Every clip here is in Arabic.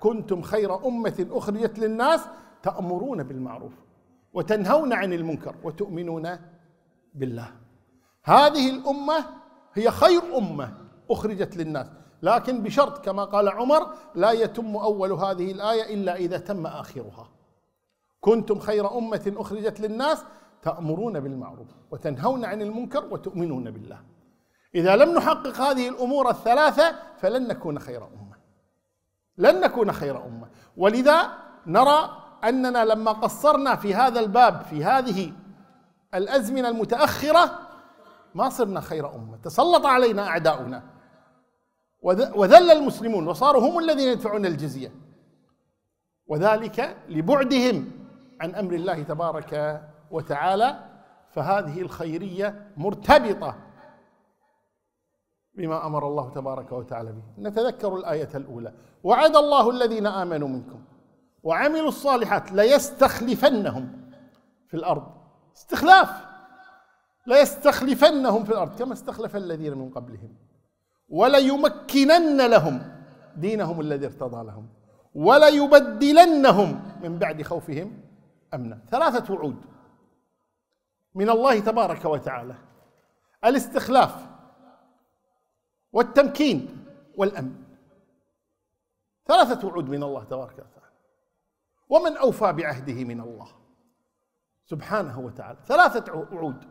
كنتم خير أمة أخرجت للناس تأمرون بالمعروف وتنهون عن المنكر وتؤمنون بالله هذه الأمة هي خير أمة أخرجت للناس لكن بشرط كما قال عمر لا يتم أول هذه الآية إلا إذا تم آخرها كنتم خير أمة أخرجت للناس تأمرون بالمعروف وتنهون عن المنكر وتؤمنون بالله إذا لم نحقق هذه الأمور الثلاثة فلن نكون خير أمة لن نكون خير امه ولذا نرى اننا لما قصرنا في هذا الباب في هذه الازمنه المتاخره ما صرنا خير امه تسلط علينا اعداؤنا وذل المسلمون وصاروا هم الذين يدفعون الجزيه وذلك لبعدهم عن امر الله تبارك وتعالى فهذه الخيريه مرتبطه بما امر الله تبارك وتعالى به نتذكر الايه الاولى وعد الله الذين امنوا منكم وعملوا الصالحات ليستخلفنهم في الارض استخلاف ليستخلفنهم في الارض كما استخلف الذين من قبلهم وليمكنن لهم دينهم الذي ارتضى لهم وليبدلنهم من بعد خوفهم امنا ثلاثه وعود من الله تبارك وتعالى الاستخلاف والتمكين والامن ثلاثه وعود من الله تبارك وتعالى ومن اوفى بعهده من الله سبحانه وتعالى ثلاثه وعود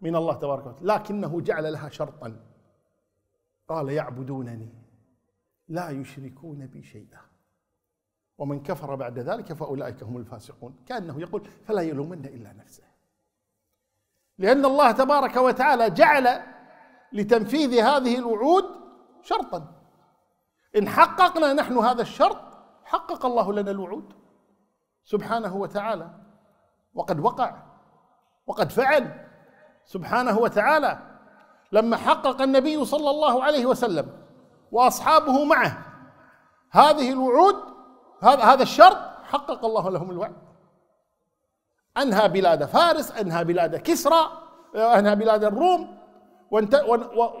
من الله تبارك وتعالى لكنه جعل لها شرطا قال يعبدونني لا يشركون بي شيئا ومن كفر بعد ذلك فاولئك هم الفاسقون كانه يقول فلا يلومن الا نفسه لان الله تبارك وتعالى جعل لتنفيذ هذه الوعود شرطا إن حققنا نحن هذا الشرط حقق الله لنا الوعود سبحانه وتعالى وقد وقع وقد فعل سبحانه وتعالى لما حقق النبي صلى الله عليه وسلم واصحابه معه هذه الوعود هذا هذا الشرط حقق الله لهم الوعد انهى بلاد فارس انهى بلاد كسرى انهى بلاد الروم وانت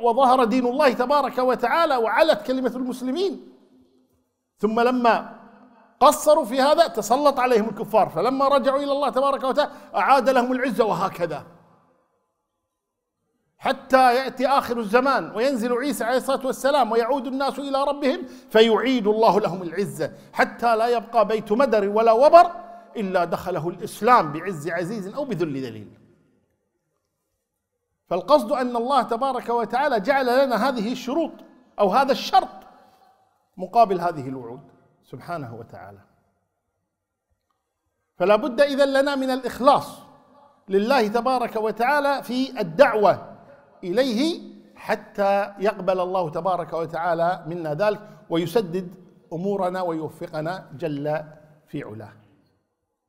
وظهر دين الله تبارك وتعالى وعلت كلمة المسلمين ثم لما قصروا في هذا تسلط عليهم الكفار فلما رجعوا إلى الله تبارك وتعالى أعاد لهم العزة وهكذا حتى يأتي آخر الزمان وينزل عيسى عليه الصلاة والسلام ويعود الناس إلى ربهم فيعيد الله لهم العزة حتى لا يبقى بيت مدر ولا وبر إلا دخله الإسلام بعز عزيز أو بذل ذليل فالقصد أن الله تبارك وتعالى جعل لنا هذه الشروط أو هذا الشرط مقابل هذه الوعود سبحانه وتعالى فلا بد إذا لنا من الإخلاص لله تبارك وتعالى في الدعوة إليه حتى يقبل الله تبارك وتعالى منا ذلك ويسدد أمورنا ويوفقنا جل في علاه